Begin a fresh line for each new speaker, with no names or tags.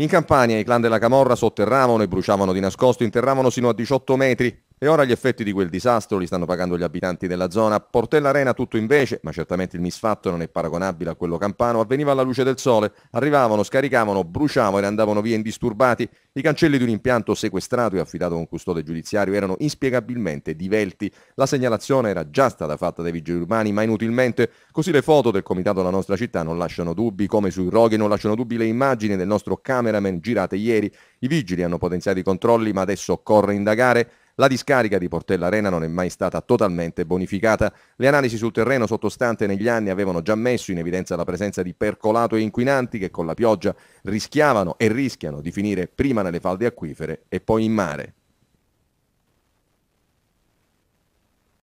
In Campania i clan della Camorra sotterravano e bruciavano di nascosto, interravano sino a 18 metri e ora gli effetti di quel disastro li stanno pagando gli abitanti della zona. Portella Arena tutto invece, ma certamente il misfatto non è paragonabile a quello campano, avveniva alla luce del sole. Arrivavano, scaricavano, bruciavano e andavano via indisturbati. I cancelli di un impianto sequestrato e affidato a un custode giudiziario erano inspiegabilmente divelti. La segnalazione era già stata fatta dai vigili urbani, ma inutilmente. Così le foto del comitato della nostra città non lasciano dubbi, come sui roghi non lasciano dubbi le immagini del nostro cameraman girate ieri. I vigili hanno potenziato i controlli, ma adesso occorre indagare. La discarica di Portella Arena non è mai stata totalmente bonificata. Le analisi sul terreno sottostante negli anni avevano già messo in evidenza la presenza di percolato e inquinanti che con la pioggia rischiavano e rischiano di finire prima nelle falde acquifere e poi in mare.